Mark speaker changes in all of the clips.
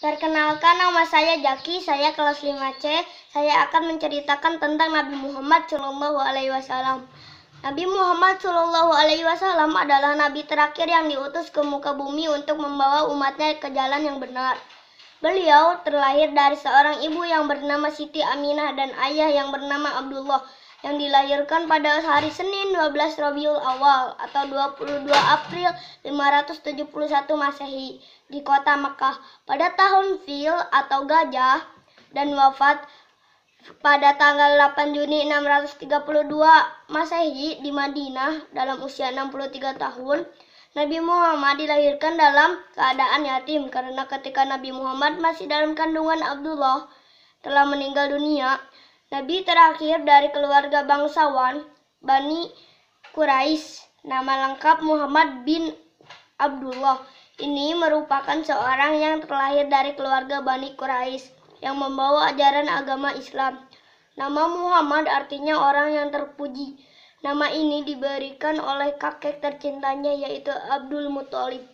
Speaker 1: Perkenalkan nama saya Jaki, saya kelas 5C. Saya akan menceritakan tentang Nabi Muhammad Shallallahu alaihi wasallam. Nabi Muhammad Shallallahu alaihi wasallam adalah nabi terakhir yang diutus ke muka bumi untuk membawa umatnya ke jalan yang benar. Beliau terlahir dari seorang ibu yang bernama Siti Aminah dan ayah yang bernama Abdullah yang dilahirkan pada hari Senin 12 Rabiul Awal atau 22 April 571 Masehi di kota Mekah pada tahun Fil atau Gajah dan wafat pada tanggal 8 Juni 632 Masehi di Madinah dalam usia 63 tahun Nabi Muhammad dilahirkan dalam keadaan yatim karena ketika Nabi Muhammad masih dalam kandungan Abdullah telah meninggal dunia Nabi terakhir dari keluarga bangsawan Bani Quraisy, nama lengkap Muhammad bin Abdullah. Ini merupakan seorang yang terlahir dari keluarga Bani Quraisy yang membawa ajaran agama Islam. Nama Muhammad artinya orang yang terpuji. Nama ini diberikan oleh kakek tercintanya yaitu Abdul Muthalib.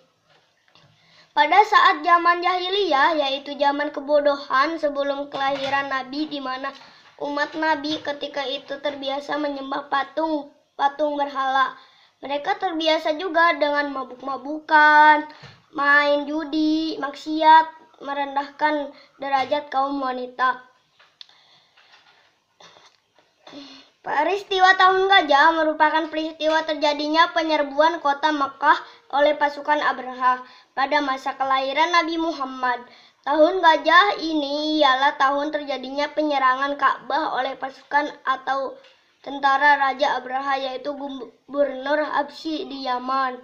Speaker 1: Pada saat zaman jahiliyah yaitu zaman kebodohan sebelum kelahiran Nabi di mana Umat Nabi ketika itu terbiasa menyembah patung, patung berhala. Mereka terbiasa juga dengan mabuk-mabukan, main judi, maksiat, merendahkan derajat kaum wanita. Peristiwa Tahun Gajah merupakan peristiwa terjadinya penyerbuan kota Mekah oleh pasukan Abraha pada masa kelahiran Nabi Muhammad. Tahun gajah ini ialah tahun terjadinya penyerangan Ka'bah oleh pasukan atau tentara Raja Abraha yaitu gubernur Habsyi di Yaman.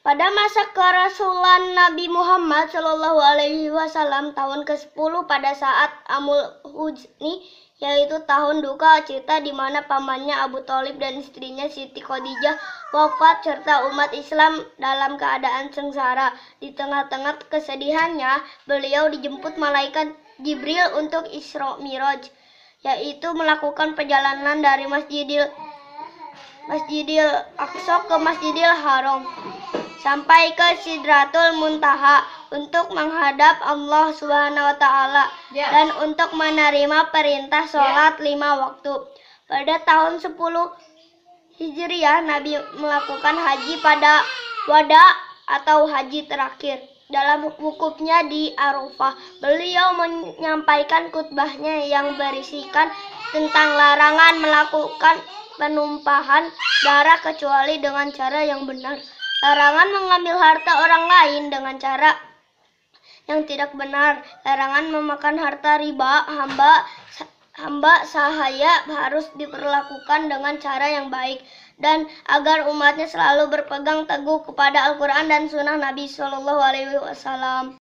Speaker 1: Pada masa kerasulan Nabi Muhammad Shallallahu Alaihi Wasallam tahun ke-10 pada saat Amul Hujni yaitu tahun duka cita di mana pamannya Abu Talib dan istrinya Siti Khadijah wafat serta umat Islam dalam keadaan sengsara. Di tengah-tengah kesedihannya, beliau dijemput malaikat Jibril untuk Isra Miraj, yaitu melakukan perjalanan dari Masjidil Masjidil Aqsa ke Masjidil Haram sampai ke Sidratul Muntaha untuk menghadap Allah Subhanahu wa taala ya. dan untuk menerima perintah ya. sholat lima waktu. Pada tahun 10 Hijriah Nabi melakukan haji pada wada atau haji terakhir. Dalam wukufnya di Arafah, beliau menyampaikan khutbahnya yang berisikan tentang larangan melakukan penumpahan darah kecuali dengan cara yang benar. Larangan mengambil harta orang lain dengan cara yang tidak benar. Larangan memakan harta riba, hamba hamba sahaya harus diperlakukan dengan cara yang baik dan agar umatnya selalu berpegang teguh kepada Al-Quran dan Sunnah Nabi Shallallahu Alaihi Wasallam.